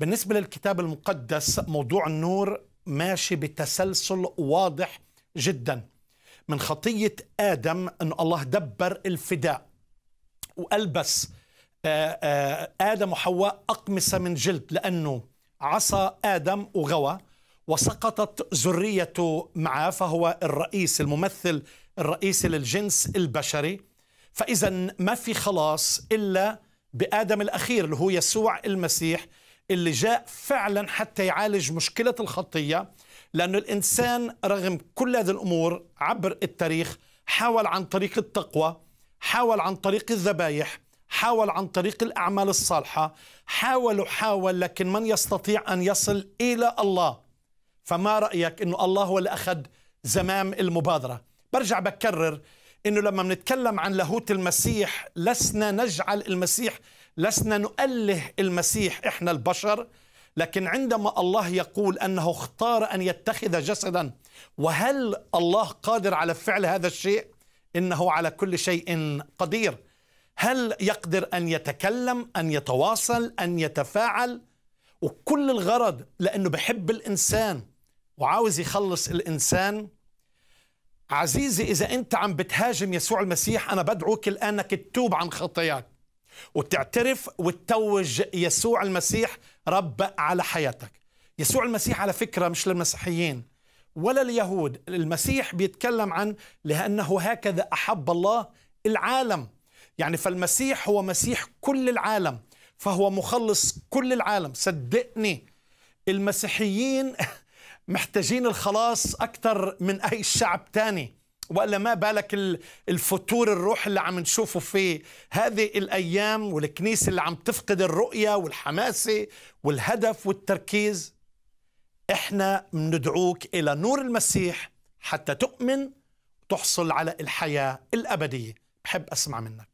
بالنسبة للكتاب المقدس موضوع النور ماشي بتسلسل واضح جدا من خطية آدم أن الله دبر الفداء وألبس آه، آه، آدم وحواء أقمصة من جلد لأنه عصى آدم وغوى وسقطت ذريته معه فهو الرئيس الممثل الرئيسي للجنس البشري فإذا ما في خلاص إلا بآدم الأخير اللي هو يسوع المسيح اللي جاء فعلا حتى يعالج مشكلة الخطية لأن الإنسان رغم كل هذه الأمور عبر التاريخ حاول عن طريق التقوى حاول عن طريق الذبايح حاول عن طريق الأعمال الصالحة حاول وحاول لكن من يستطيع أن يصل إلى الله فما رأيك أنه الله هو اللي أخذ زمام المبادرة برجع بكرر أنه لما بنتكلم عن لاهوت المسيح لسنا نجعل المسيح لسنا نؤله المسيح احنا البشر لكن عندما الله يقول انه اختار ان يتخذ جسدا وهل الله قادر على فعل هذا الشيء انه على كل شيء قدير هل يقدر ان يتكلم ان يتواصل ان يتفاعل وكل الغرض لانه بحب الانسان وعاوز يخلص الانسان عزيزي اذا انت عم بتهاجم يسوع المسيح انا بدعوك الان انك تتوب عن خطاياك وتعترف وتتوج يسوع المسيح رب على حياتك يسوع المسيح على فكرة مش للمسيحيين ولا اليهود المسيح بيتكلم عن لأنه هكذا أحب الله العالم يعني فالمسيح هو مسيح كل العالم فهو مخلص كل العالم صدقني المسيحيين محتاجين الخلاص أكثر من أي شعب تاني والا ما بالك الفتور الروح اللي عم نشوفه في هذه الايام والكنيسه اللي عم تفقد الرؤيه والحماسه والهدف والتركيز احنا بندعوك الى نور المسيح حتى تؤمن تحصل على الحياه الابديه بحب اسمع منك